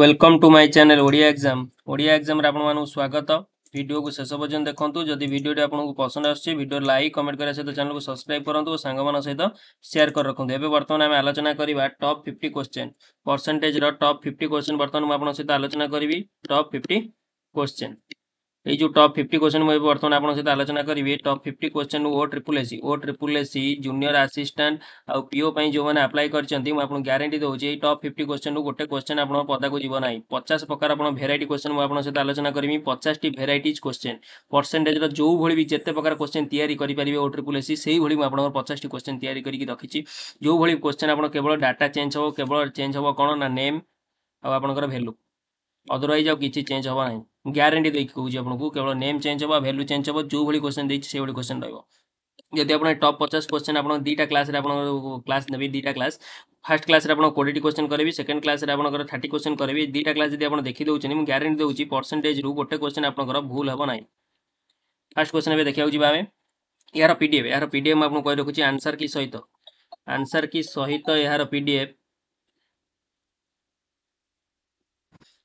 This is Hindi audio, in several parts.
Welcome to my channel Odia exam Odia ଏକ୍ଜାମ୍ରେ ଆପଣମାନଙ୍କୁ ସ୍ୱାଗତ ଭିଡ଼ିଓକୁ ଶେଷ ପର୍ଯ୍ୟନ୍ତ ଦେଖନ୍ତୁ ଯଦି ଭିଡ଼ିଓଟି ଆପଣଙ୍କୁ ପସନ୍ଦ ଆସୁଛି ଭିଡ଼ିଓ ଲାଇକ୍ କମେଣ୍ଟ କରିବା ସହିତ ଚ୍ୟାନେଲ୍କୁ ସବସ୍କ୍ରାଇବ୍ କରନ୍ତୁ ଓ ସାଙ୍ଗମାନଙ୍କ ସହିତ ସେୟାର କରି ରଖନ୍ତୁ ଏବେ ବର୍ତ୍ତମାନ ଆମେ ଆଲୋଚନା କରିବା ଟପ୍ ଫିଫ୍ଟି କ୍ୱେଶ୍ଚେନ୍ ପରସେଣ୍ଟେଜ୍ର ଟପ୍ ଫିଫ୍ଟି କ୍ୱେଶ୍ଚେନ୍ ବର୍ତ୍ତମାନ ମୁଁ ଆପଣଙ୍କ ସହିତ ଆଲୋଚନା କରିବି ଟପ୍ ଫିଫ୍ଟି କ୍ୱେଶ୍ଚେନ୍ ଏଇ ଯେଉଁ ଟପ୍ ଫିଫ୍ଟି କ୍ୱେଶ୍ଚନ୍ ମୁଁ ଏବେ ବର୍ତ୍ତମାନ ଆପଣଙ୍କ ସହିତ ଆଲୋଚନା କରିବି top fifty question O triple SC O triple SC junior assistant ଆଉ ପିଓ ପାଇଁ ଯେଉଁମାନେ ଆପ୍ଲାଏ କରିଛନ୍ତି ମୁଁ ଆପଣଙ୍କୁ ଗ୍ୟାରେଣ୍ଟି ଦେଉଛି ଏଇ ଟପ୍ ଫିଫ୍ଟି କ୍ୱେଶ୍ଚନ୍ରୁ ଗୋଟେ କ୍ୱେଶ୍ଚନ୍ ଆପଣଙ୍କ ପଦାକୁ ଯିବ ନାହିଁ ପଚାଶ ପ୍ରକାର ଆପଣ ଭେରାଇଟି କ୍ୱେଶ୍ଚନ୍ ମୁଁ ଆପଣଙ୍କ ସହିତ ଆଲୋଚନା କରିବି ପଚାଶଟି ଭେରାଇଟିଜ୍ କ୍ୱେଶ୍ଚନ୍ ପରସେଣ୍ଟେଜ୍ର ଯେଉଁଭଳି ବି ଯେତେ ପ୍ରକାର କ୍ୱେଶ୍ଚନ୍ ତିଆରି କରିପାରିବେ ଓ ଟ୍ରିପୁଲ୍ ଏସି ସେଇଭଳି ମୁଁ ଆପଣଙ୍କର ପଚାଶଟି କ୍ୱେଶ୍ଚନ୍ ତିଆରି କରିକି ରଖିଛି ଯେଉଁଭଳି କ୍ୱେଶ୍ଚନ୍ ଆପଣ କେବଳ ଡାଟା ଚେଞ୍ଜ ହେବ କେବଳ ଚେଞ୍ଜ ହେବ କ'ଣ ନା ନେମ୍ ଆଉ ଆପଣଙ୍କର ଭ୍ୟାଲୁ ଅଦରୱାଇଜ୍ ଆଉ କିଛି ଚେଞ୍ଜ ହେବ ନାହିଁ ଗ୍ୟାରେଣ୍ଟି ଦେଇକି କହୁଛି ଆପଣଙ୍କୁ କେବଳ ନେମ୍ ଚେଞ୍ଜ ହେବ ଭ୍ୟାଲ୍ୟୁ ଚେଞ୍ଜ ହେବ ଯେଉଁଭଳି କ୍ୱେଶ୍ଚନ୍ ଦେଇଛି ସେଇଭଳି କ୍ୱେଶ୍ଚନ୍ ରହିବ ଯଦି ଆପଣ ଟପ୍ ପଚାଶ କ୍ୱେଶ୍ଚନ୍ ଆପଣ ଦୁଇଟା କ୍ଲାସ୍ରେ ଆପଣଙ୍କର କ୍ଲାସ୍ ନେବି ଦୁଇଟା କ୍ଲାସ୍ ଫାର୍ଷ୍ଟ କ୍ଲାସ୍ରେ ଆପଣ କୋଡ଼ିଏଟି କ୍ୱେଶ୍ଚନ୍ କରିବି ସେକେଣ୍ଡ କ୍ଲାସ୍ରେ ଆପଣଙ୍କର ଥାର୍ଟି କ୍ୱେଶ୍ଚନ୍ କରିବି ଦୁଇଟା କ୍ଲାସ୍ ଯଦି ଆପଣ ଦେଖିଦେଉଛନ୍ତି ମୁଁ ଗ୍ୟାରେଣ୍ଟି ଦେଉଛି ପରସେଣ୍ଟେଜ୍ରୁ ଗୋଟେ କ୍ୱେଶ୍ଚନ୍ ଆପଣଙ୍କର ଭୁଲ ହେବ ନାହିଁ ଫାର୍ଷ୍ଟ କ୍ୱେଶ୍ଚନ୍ ଏବେ ଦେଖିବାକୁ ଯିବା ଆମେ ଏହାର ପି ଡି ଏଫ୍ ଏହାର ପି ଡି ଏଫ୍ ମୁଁ ଆପଣଙ୍କୁ କହି ରଖୁଛି ଆନ୍ସର୍ କି ସହିତ ଆନ୍ସର୍ କି ସହିତ ଏହାର ପି ଡି ଏଫ୍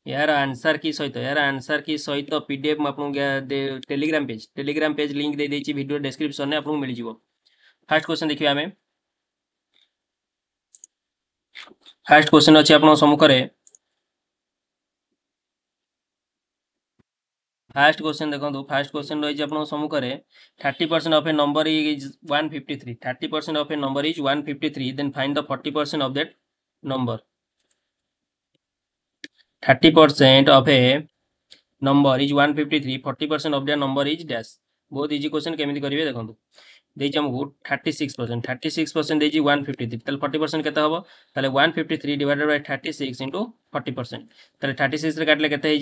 यार आंसर की सहित तो, यार आंसर की सहित तो पीडीएफ में आपको Telegram page Telegram page link दे देती भिड डेस्क्रिप्स में आपको मिल जाव फास्ट क्वेश्चन देखिए आम फास्ट क्वेश्चन अच्छे आपखे फास्ट क्वेश्चन देखो फास्ट तो, क्वेश्चन रही आपखे thirty percent of a number is one fifty three thirty percent of a number is one fifty three then find the forty percent of that number thirty percent of a number is one fifty three forty percent of their number is dash बहुत इजी क्वेश्चन केमी करेंगे देखो देखो thirty six percent thirty six percent देती वन फिफ्टी थ्री तेल फर्टी परसेंट के हम तेल one fifty three divided by thirty six into forty percent तेल थर्टी सिक्स काटले के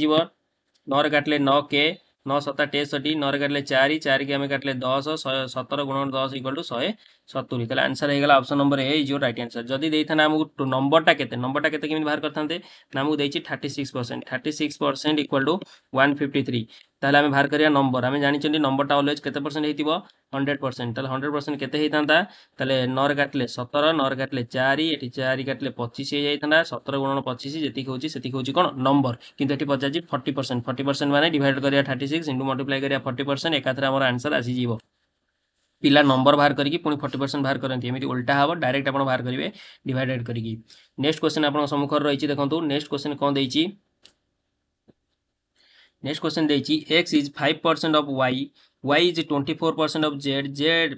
नौ काटले नौ के नौ सता तेसठी नरे काटले चार चार के आम काटले दस शहे सतर गुण दस इक्वाल टू शहे ସତୁରି ତାହେଲେ ଆନ୍ସର ହେଇଗଲା option number A is right answer ଯଦି ଦେଇଥାନ୍ତା ଆମକୁ ନମ୍ବରଟା କେତେ ନମ୍ବରଟା କେତେ କେମିତି ବାହାର କରିଥାନ୍ତେ ନା ଆମକୁ ଦେଇଛି thirty six percent thirty six percent equal to one fifty three ତାହେଲେ ଆମେ ବାହାର କରିବା ନମ୍ବର ଆମେ ଜାଣିଛନ୍ତି ନମ୍ବରଟା ଅଲୱେଜ୍ କେତେ ପରସେଣ୍ଟ ହେଇଥିବ ହଣ୍ଡ୍ରେଡ଼ ପରସେଣ୍ଟ ତାହେଲେ ହଣ୍ଡ୍ରେଡ଼ ପରସେଣ୍ଟ କେତେ ହେଇଥାନ୍ତା ତାହେଲେ ନରେ କାଟିଲେ ସତର ନରେ କାଟିଲେ ଚାରି ଏଠି ଚାରି କାଟିଲେ ପଚିଶ ହେଇଯାଇଥାନ୍ତା ସତର ଗୁଣନ ପଚିଶ ଯେତିକି ହେଉଛି ସେତିକି ହେଉଛି କ'ଣ ନମ୍ବର କିନ୍ତୁ ଏଠି ପଚାରିଛି ଫର୍ଟି ପରସେଣ୍ଟ ଫର୍ଟି ପରସେଣ୍ଟ ମାନେ ଡିଭାଇଡ଼ କରିବା ଥାର୍ଟି ସିକ୍ସ ଇଣ୍ଟୁ ମଲ୍ଟିପ୍ଲାଏ କରିବା ଫର୍ଟି ପରସେଣ୍ଟ ଏକାଥରେ ଆମର ଆନ୍ସର ଆସିଯିବ पिला नंबर बाहर करके पुणी फोर्टी परसेंट बाहर करती एमती उल्टा हाँ डायरेक्ट आप बाहर करेंगे डिवाइडेड करी नेक्स्ट क्वेश्चन आपमुखर रही देखो नेक्स्ट क्वेश्चन कौन दे नेक्स्ट क्वेश्चन देखिए X is five percent of Y Y is twenty four percent of Z Z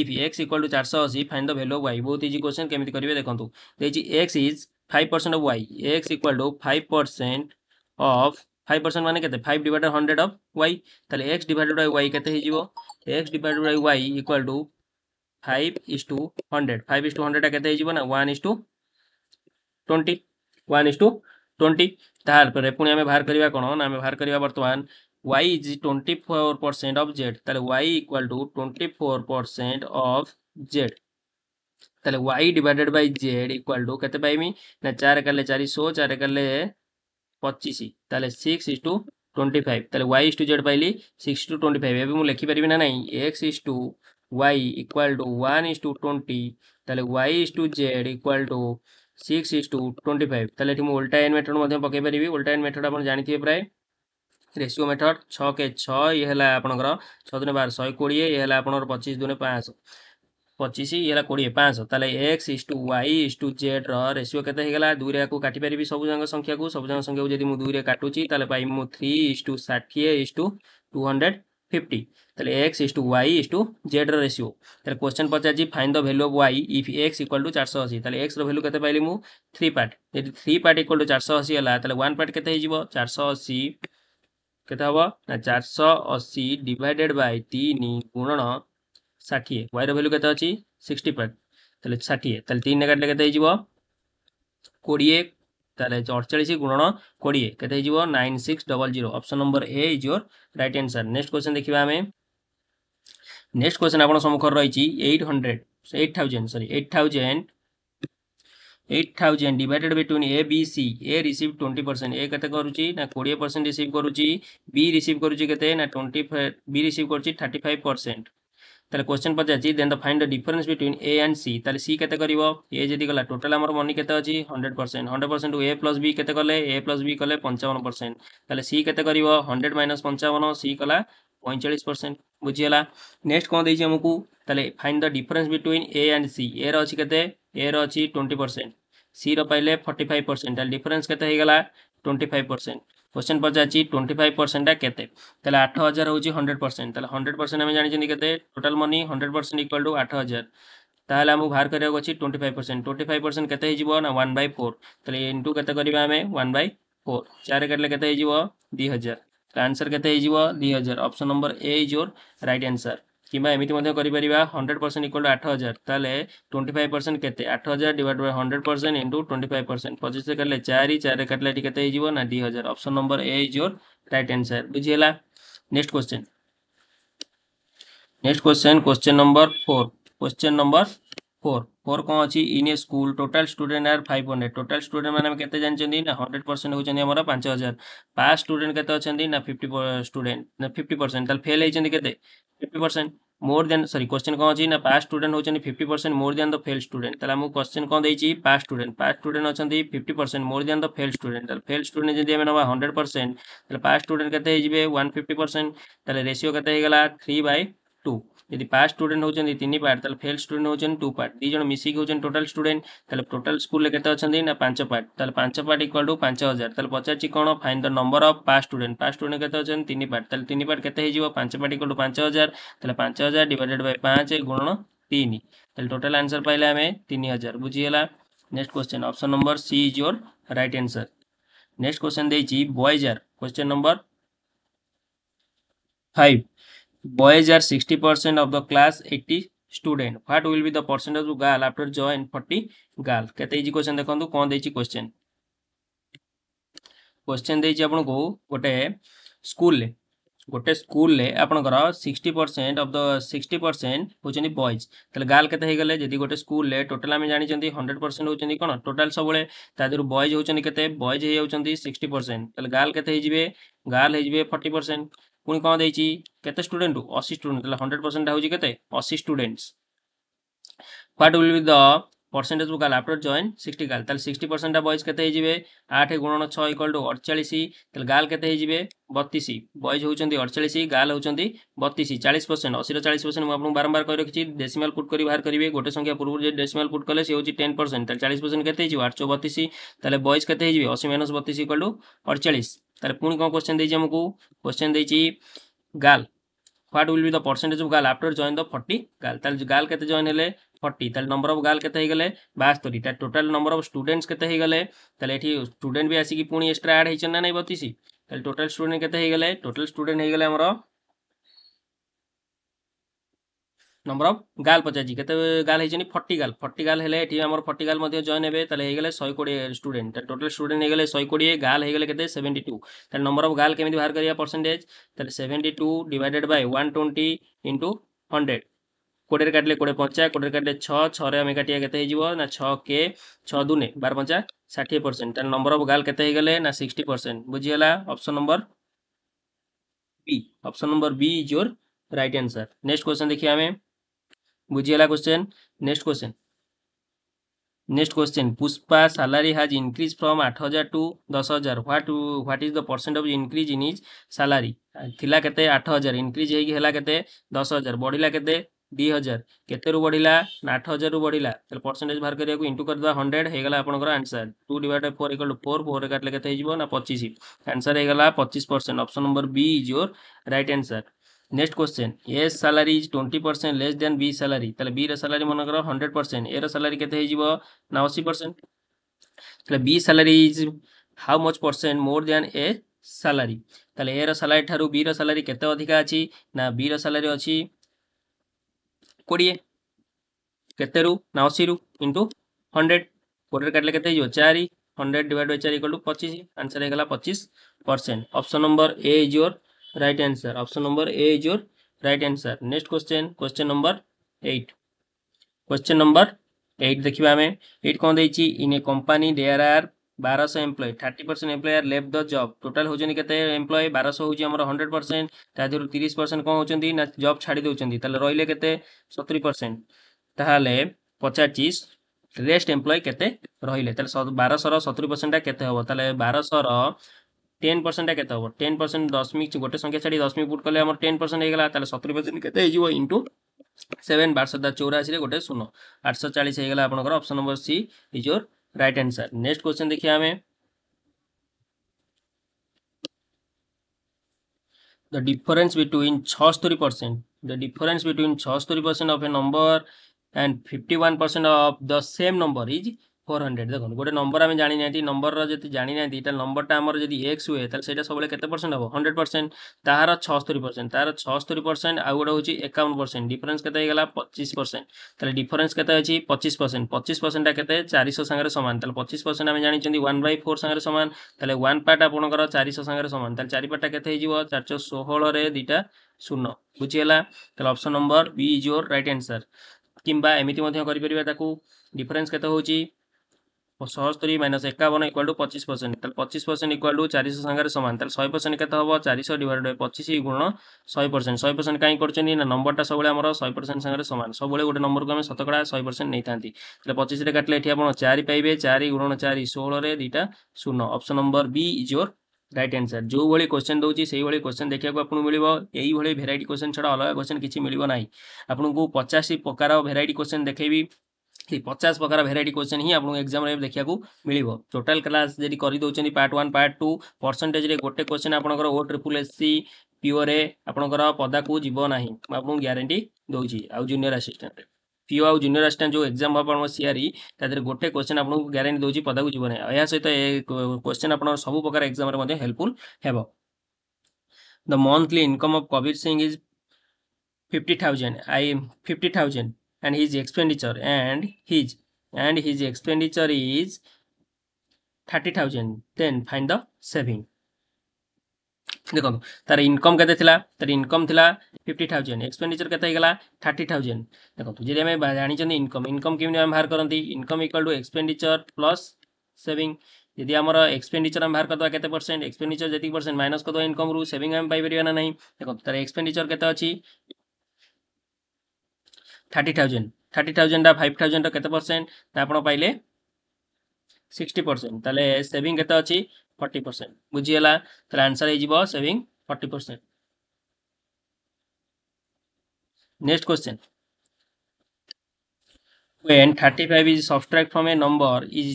if X equal to चार सौ अशी find the value of Y बहुत इजी क्वेश्चन केमी करेंगे देखो देखिए X is five percent of Y X equal to five percent of five percent मैंने के five divided hundred of Y तो एक्स डिडेड बै वाई के X divide by Y equal to five is to hundred five is to hundred के ना one is to twenty one is to twenty तापर पुणी आम बाहर करवा कौन आम बाहर करवा बर्तमान Y is twenty four percent of Z तेल Y equal to twenty four percent of Z तेल Y divided by Z equal to के चार एकाले चार शो चार एकाले पचिश तेल six is to twenty five ତାହେଲେ ୱାଇ ଇସ୍ ଟୁ ଜେଡ଼୍ ପାଇଲି ସିକ୍ସ ଟୁ ଟ୍ୱେଣ୍ଟି ଫାଇଭ ଏବେ ମୁଁ ଲେଖିପାରିବି ନା ନାହିଁ X is to Y equal to one is to twenty ତାହେଲେ Y is to Z equal to six is to twenty five ତାହେଲେ ଏଠି ମୁଁ ଓଲ୍ଟା ଏନ୍ ମେଥଡ଼ ମଧ୍ୟ ପକାଇ ପାରିବି ଓଲ୍ଟା ଏନ୍ ମେଥଡ଼ ଆପଣ ଜାଣିଥିବେ ପ୍ରାୟ ରେସିଓ ମେଥଡ଼ ଛଅ କେ ଛଅ ଇଏ ହେଲା ଆପଣଙ୍କର ଛଅ ଦିନ ବାର ଶହେ କୋଡ଼ିଏ ଇଏ ହେଲା ଆପଣଙ୍କର ପଚିଶ ଦିନ ପାଞ୍ଚଶହ ପଚିଶ ଇଏଲା କୋଡ଼ିଏ ପାଞ୍ଚଶହ ତାହେଲେ X is to Y is to ଜେଡ଼୍ର ରେସିଓ କେତେ ହେଇଗଲା ଦୁଇରେ ଆକୁ କାଟିପାରିବି ସବୁଯାକ ସଂଖ୍ୟାକୁ ସବୁଯାକ ସଂଖ୍ୟାକୁ ଯଦି ମୁଁ ଦୁଇରେ କାଟୁଛି ତାହେଲେ ପାଇବି ମୁଁ ଥ୍ରୀ ଇସ୍ ଟୁ ଷାଠିଏ is to two hundred fifty তাহলে X is to Y is to Z ratio তাহলে কোশ্চেন পচারছি find the value of Y if X equal to চারশো অশী তাহলে এক্সর ভ্যালু কেতে পাইলি মু থ্রি পার্ট যদি থ্রি পার্ট ইকুয়াল টু চারশো অশী হল তাহলে ওয়ান পার্ট কেতে হয়ে যাব চারশো অশী কেতে হব না চারশো অশী ডিভাইডেড বাই তিন গুণন षाठी वाई रैल्यू के अच्छी सिक्सटी फाइव तेल षाठी तीन एगार के कोड़े अड़चाश गुणन कोड़े के nine six double zero option number A is your right answer next question देखा आम नेक्स्ट क्वेश्चन आप रही eight hundred eight thousand sorry eight thousand eight thousand divided between A B C A receive twenty percent A के कोड़े परसेंट रिसीव करुच्ची बी रिसीव करुच्चे ना ट्वेंटी फाइव बी रिसीव कर थर्टिफाइव परसेंट তাহলে কোশ্চেন পচারছি then the find the difference between A and C তাহলে সি কেতে করব এ যদি গলা টোটাল আমার মনি কেতে অছি hundred percent hundred percent A plus B কেতে কলে এ প্লস বি কলে পঞ্চাবন পরসেন্ট তাহলে সি কেতে করব হন্ড্রেড মাইনস পঞ্চাবন সি কলা পঁয়চাশ পরসেন্ট বুঝিগলা নেক্সট কম দিয়েছি আমি তাহলে find the difference between A and C A রছি কেতে এ রছি টোয়েন্টি পরসেন্ট সি র পাইলে ফর্টি ফাইভ পরসেন্ট তাহলে ডিফরেন্স কেতে হয়ে গলা টোয়েন্টি ফাইভ পরসেন্ট क्वेश्चन पचारची ट्वेंटी फाइव परसेंटा के आठ हजार हूँ हंड्रेड परसेंट ताले हंड्रेड परसेंट आम जानते के total money hundred percent equal to आठ हजार ताहले आमको बाहर कराक अच्छे twenty five percent twenty five percent के ना वन बै फोर तेल इंटू के आम वन बै फोर चार काटले के दी हजार आंसर के दी हजार option number A is your right answer কিংবা এমিতি মধ্যে করিপারিবা হন্ড্রেড পরসেন্ট ইকুয়াল টু আট হাজার তাহলে টোয়েন্টি ফাইভ পরসেন্ট কেতে আট হাজার divide by hundred percent into twenty five percent পঁচিশে কাটলে চারি চারি কাটলে এটি কেতে হয়ে না দুই হাজার option number A is your right answer বুঝিলা next question next question question number four question number four score कौन अच्छी in a school total student are five hundred total student मैंने के जानते हंड्रेड परसेंट होती आम पांच हजार पास स्टूडेंट के ना फिफ्टी स्टूडेंट ना फिफ्टी परसेंट फेल होती के फिफ्टी परसेंट मोर देन सरी क्वेश्चन कौन अच्छी ना पास स्टूडेंट होती fifty percent more than the fail student तेल मुझे क्वेश्चन कौन दे पास स्टूडेंट पास स्टूडेंट अच्छा fifty percent more than the fail student fail student जब ना हंड्रेड परसेंट पास स्टूडेंट के वन फिफ्टी परसेंट रेसीो कैसे थ्री बै টু যদি পাঁচ স্টুডেন্ট হচ্ছেন তিন পার্ট তাহলে ফেল স্টুডেন্ট হচ্ছেন টু পার্ট দুই জন মিশিকি হচ্ছেন টোটাল স্টুডেন্ট তাহলে টোটাল স্কুলে কেতে অনেক না পাঁচ পার্ট তাহলে পাঁচ পার্ট ইকুয়াল টু পাঁচ হাজার তাহলে পচারছি কোণ ফাইন দ নম্বর অফ পাঁচ স্টুডেন্ট পাঁচ স্টুডেন্ট কেতে অনেক তিন পার্ট তাহলে তিন পার্ট কেতে হয়ে যাব পাঁচ পার্ট ইকুয়াল টু পাঁচ হাজার তাহলে পাঁচ হাজার ডিভাইডেড বাই পাঁচ গুণন তিন তাহলে টোটাল আনসর পাইলে আমি তিন হাজার বুঝিগলা next question option number C is your right answer next question দেইছি বয়েজার question number five boys are sixty percent the class 80 student. What will be the percentage of girl after join 40 girl? कहते इजी क्वेश्चन देखो कौन दे क्वेश्चन क्वेश्चन दे गोटे स्कूल गोटे स्कूल आपंकर sixty percent of the sixty percent हूँ बयज तेल गार्ल के जदि गोटे स्कूल टोटाल आम जानते हंड्रेड परसेंट हूँ कौन टोटाल सब तादेह बयज होती के बयज हो सिक्सटी परसेंट गार्ल के गार्ल हो फर्टी परसेंट पुणी कौन देती কেতে স্টুডেন্ট অশী স্টুডেন্ট তাহলে হন্ড্রেড পরসেন্ট হচ্ছে কেতে অশী students what will be the percentage बुकाल आफ्टर जॉइन सिक्सटी गाल ताल सिक्सटी परसेंटा बयज के आठ गुणन छः इक्वाल टू अड़चाश ताल गाल के बतीस बयज होती अड़चाश गाल होती बतीस चालीस परसेंट अशीर चालीस परसेंट मुझे बारंबार कही रखी डेसीमाल पुट कर बाहर करेंगे गोटे संख्या पूर्व डेसीमाल पुट कले सी हूँ टेन परसेंट ताल चालीस परसेंट के आठ सौ बतीस ताल बयज के अशी माइनस बतीस इक्वाल टू अड़चाश ताल पुणी कौन क्वेश्चन देमको क्वेश्चन दे girl what will be the percentage of girl after join the forty girl তাহলে গার্ল কেতে জয়েন হলে ফর্টি তাহলে নম্বর অফ গার্ল কেতে হয়ে গেলে বাস্তরি তার টোটাল নম্বর অফ স্টুডেন্টস কেতে হয়ে গেলে তাহলে এটি স্টুডেন্ট বি আসিকি পুঁ এক্সট্রা আড হয়েছেন না নাই বতিশ তাহলে টোটাল স্টুডেন্ট কেতে হয়ে গেলে টোটাল স্টুডেন্ট হয়ে গেলে আমার নম্বর অফ গাল পচাছি কেতে গাল হয়েছেন ফর্টি গাল ফর্টি গাল হলে এটি আমার ফর্টি গাল জয়েন হবে তাহলে হয়ে গেলে শহে কোড়িয়ে স্টুডেন্ট তাহলে টোটাল স্টুডেন্ট হয়ে গেলে শহে কোড়িয়ে গাল হয়ে গেলে কেতে সেভেন্টি টু তাহলে নম্বর অফ গাল কেমি বাহার করা পরসেন্টেজ তাহলে seventy two divided by one twenty into hundred কোড়িয়ে কাটলে কোড়িয়ে পঞ্চা কোড়িয়ে কাটলে ছ ছরে আমি কাটিয়া কেতে হয়ে যাব না ছ কে ছ দুনে বার পঞ্চা ষাঠিয়ে পরসেন্ট তাহলে নম্বর অফ গাল কেতে হয়ে গেলে না সিক্সটি পরসেন্ট বুঝিগলা option number B option number B is your right answer next question देखिए हमें बुझिएला question next question next question Pushpa salary has increased from 8000 to 10000 what what is the percent of increase in his salary थिला केते 8000 इंक्रीज हेगी हेला केते 10000 बढ़िला केते 2000 केते रु बढ़िला 8000 रु बढ़िला परसेंटेज बाहर करिया इंटू इनटू कर दवा 100 हेगला आपन को आंसर 2 डिवाइडेड बाय फोर 4 4 काटले केते हिजबो ना 25 आंसर हेगला 25% option number B is your right answer next question A's salary is twenty percent less than B salary ତାହେଲେ ବିର ସାଲାରି ମନେକର ହଣ୍ଡ୍ରେଡ଼ ପରସେଣ୍ଟ ଏର ସାଲାରି କେତେ ହେଇଯିବ ନା ଅଶୀ ପରସେଣ୍ଟ ତାହେଲେ B salary is how much percent more than A salary ତାହେଲେ ଏର ସାଲାରି ଠାରୁ ବିର ସାଲାରି କେତେ ଅଧିକା ଅଛି ନା ବିର ସାଲାରି ଅଛି କୋଡ଼ିଏ କେତେରୁ ନା ଅଶୀରୁ ଇଣ୍ଟୁ ହଣ୍ଡ୍ରେଡ଼ କୋଡ଼ିଏରେ କାଟିଲେ କେତେ ହେଇଯିବ ଚାରି ହଣ୍ଡ୍ରେଡ଼ ଡିଭାଇଡ଼ ବାଇ ଚାରି ଇକ୍ୱାଲ୍ ଟୁ ପଚିଶ ଆନ୍ସର୍ ହେଇଗଲା ପଚିଶ percent option number A is your right answer. Option number A is your right answer. Next question, question number 8. Question number 8 देखिबा हमें 8 कोन देछि in a company there are 1200 employee 30% employees left the job total होजनी केते एम्प्लॉय 1200 होजि हमर 100% तादिरु 30% कोन होचंदी ना जॉब छाडी देउचंदी तले रहिले केते 70% ताहाले 25 रेस्ट एम्प्लॉय केते रहिले तले 1200 ର 70% ଟା केते हबो तले 1200 ର टेन परसेंट के टेन परसेंट दशमिक गोटे संख्या छाड़ी दशमिक पुट कले टेन परसेंट होगा सतुरी परसेंट के इंटु सेवेन बारश दा चौराशी से गोटे आठ सौ चालीस होगा आपर option number C is your right answer next question देखिए आम द डिफरेन्स विट्विन छस्तरी परसेंट द डिफरेन्स विट्विन छस्तरी percent of a number and fifty one percent of the same number is four hundred দেখুন গোটে নম্বর আমি জানি না নম্বর যদি জানি না এটা নম্বরটা আমার যদি এক্স হুয়ে তাহলে সেটা সবুলে কেতে পরসেন্ট হব হন্ড্রেড পরসেন্ট তাহার ছস্তরি পরসেন্ট তাহার ছস্তরি পরসেন্ট আউ গোটে হচ্ছে একাউন পরসেন্ট ডিফরেন্স কেতে হয়ে গেল পঁচিশ পরসেন্ট তাহলে ডিফরেন্স কেতে আছে পঁচিশ পরসেন্ট পঁচিশ পরসেন্টটা কেতে চারিশহ সাংরে সমান তাহলে পঁচিশ পরসেন্ট আমি জানি ওয়ান বাই ফোর সাংরে সমান তাহলে ওয়ান পার্ট আপনার চারিশহ সাংরে সমান তাহলে চারি পার্টটা কেতে হয়ে যাব চারশো ষোহরে দুইটা শূন্য বুঝিগলা তাহলে option number B is your right answer কিংবা এমিতি মধ্যে করিপারিবা তাকে ডিফরেন্স কেতে হচ্ছে ସହସ୍ତରୀ ମାଇନସ୍ ଏକାବନ ଇକ୍ୱାଲ୍ ଟୁ ପଚିଶ ପରସେଣ୍ଟ ତାହେଲେ ପଚିଶ ପରସେଣ୍ଟ ଇକ୍ୱାଲ୍ ଟୁ ଚାରିଶହ ସାଙ୍ଗରେ ସମାନ ତାହେଲେ ଶହେ ପରସେଣ୍ଟ କେତେ ହେବ ଚାରିଶହ ଡିଭାଇଡ଼ ବାଇ ପଚିଶ ଗୁଣ ଶହେ ପରସେଣ୍ଟ ଶହେ ପରସେଣ୍ଟ କାହିଁ କରୁଛନ୍ତି ନା ନମ୍ବରଟା ସବୁବେଳେ ଆମର ଶହେ ପରସେଣ୍ଟ ସାଙ୍ଗରେ ସମାନ ସବୁବେଳେ ଗୋଟେ ନମ୍ବରକୁ ଆମେ ଶତକଡ଼ା ଶହେ ପରସେଣ୍ଟ ନେଇଥାନ୍ତି ତାହେଲେ ପଚିଶରେ କାଟିଲେ ଏଠି ଆପଣ ଚାରି ପାଇବେ ଚାରି ଗୁଣ ଚାରି ଷୋହଳରେ ଦୁଇଟା ଶୂନ option number B is your right answer ଯେଉଁଭଳି କ୍ୱେଶ୍ଚନ୍ ଦେଉଛି ସେଇଭଳି କ୍ୱେଶ୍ଚନ୍ ଦେଖିବାକୁ ଆପଣଙ୍କୁ ମିଳିବ ଏଇଭଳି ଭେରାଇଟି କ୍ୱେଶ୍ଚନ୍ ଛଡ଼ା ଅଲଗା କ୍ୱେଶ୍ଚନ୍ କିଛି ମିଳିବ ନାହିଁ ଆପଣଙ୍କୁ ପଚାଶି ପ୍ରକାର ଭେରାଇଟି କ୍ୱେଶ୍ଚନ୍ ଦେଖେଇବି થી પચાસ પ્રકાર ଭେରାଇଟି କ୍ୱେଶ୍ଚନ୍ ହିଁ ଆପଣଙ୍କୁ ଏକ୍ଜାମ୍ରେ ଦେଖିବାକୁ ମିଳିବ ଟୋଟାଲ୍ କ୍ଲାସ୍ ଯଦି କରିଦେଉଛନ୍ତି ପାର୍ଟ ୱାନ୍ ପାର୍ଟ ଟୁ ପରସେଣ୍ଟେଜ୍ରେ ଗୋଟେ କ୍ୱେଶ୍ଚନ୍ ଆପଣଙ୍କର ଓ ଟ୍ରିପୁଲ୍ ଏସ୍ ସି ପିଓରେ ଆପଣଙ୍କର ପଦାକୁ ଯିବ ନାହିଁ ମୁଁ ଆପଣଙ୍କୁ ଗ୍ୟାରେଣ୍ଟି ଦେଉଛି ଆଉ ଜୁନିୟର ଆସିଷ୍ଟାଣ୍ଟରେ ପିଓ ଆଉ ଜୁନିୟର ଆସିଷ୍ଟାଣ୍ଟ ଯେଉଁ ଏକ୍ଜାମ୍ ହେବ ଆପଣଙ୍କ ସିଆରି ତା ଦେହରେ ଗୋଟେ କ୍ୱେଶ୍ଚନ୍ ଆପଣଙ୍କୁ ଗ୍ୟାରେଣ୍ଟି ଦେଉଛି ପଦାକୁ ଯିବ ନାହିଁ ଏହା ସହିତ ଏ କ୍ୱେଶ୍ଚନ୍ ଆପଣଙ୍କର ସବୁ ପ୍ରକାର ଏକ୍ଜାମ୍ରେ ମଧ୍ୟ ହେଲ୍ପଫୁଲ୍ ହେବ the monthly income of Kabir Singh is fifty thousand I fifty thousand and his expenditure and his and his expenditure is 30000 then find the saving देखो तार इनकम के तार इनकम थी फिफ्टी थाउजेंड एक्सपेडिचर केगला थर्टी थाउजेंड देखो जी आम जानते इनकम इनकम केमी बाहर करती income equal to expenditure plus saving जदि आम एक्सपेडिचर आम बाहर करदे के परसेंट एक्सपेडिचर जी परसेंट माइनस कर करदे इनकम रु सेविंग आम पाइपर ना ना देखो तार एक्सपेडिचर के अच्छी ଥାର୍ଟି থাউজেন্ড ଥାର୍ଟି থাউজেন্ডটা ଫାଇଭ୍ থাউজেন্ডটা କେତେ ପରସେଣ୍ଟ ନା ଆପଣ ପାଇଲେ ସିକ୍ସଟି ପରସେଣ୍ଟ ତାହେଲେ ସେଭିଂ କେତେ ଅଛି ଫର୍ଟି ପରସେଣ୍ଟ ବୁଝିଗଲା ତାହେଲେ ଆନ୍ସର୍ ହେଇଯିବ saving forty percent next question when thirty five is from from a number is